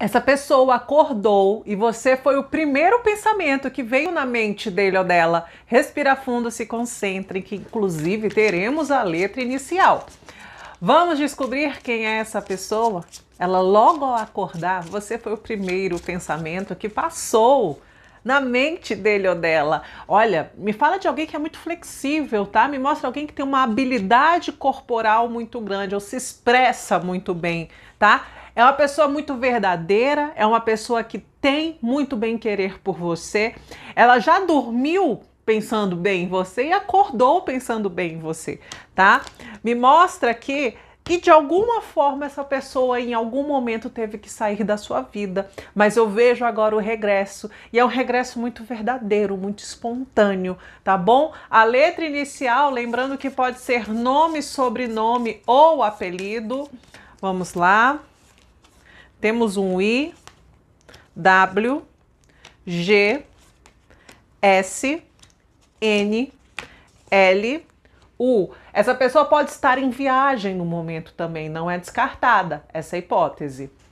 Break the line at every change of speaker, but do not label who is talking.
Essa pessoa acordou e você foi o primeiro pensamento que veio na mente dele ou dela. Respira fundo, se concentre, que inclusive teremos a letra inicial. Vamos descobrir quem é essa pessoa? Ela logo ao acordar, você foi o primeiro pensamento que passou na mente dele ou dela. Olha, me fala de alguém que é muito flexível, tá? Me mostra alguém que tem uma habilidade corporal muito grande ou se expressa muito bem, tá? É uma pessoa muito verdadeira, é uma pessoa que tem muito bem querer por você. Ela já dormiu pensando bem em você e acordou pensando bem em você, tá? Me mostra que de alguma forma essa pessoa em algum momento teve que sair da sua vida, mas eu vejo agora o regresso e é um regresso muito verdadeiro, muito espontâneo, tá bom? A letra inicial, lembrando que pode ser nome, sobrenome ou apelido. Vamos lá. Temos um I, W, G, S, N, L, U. Essa pessoa pode estar em viagem no momento também, não é descartada essa é hipótese.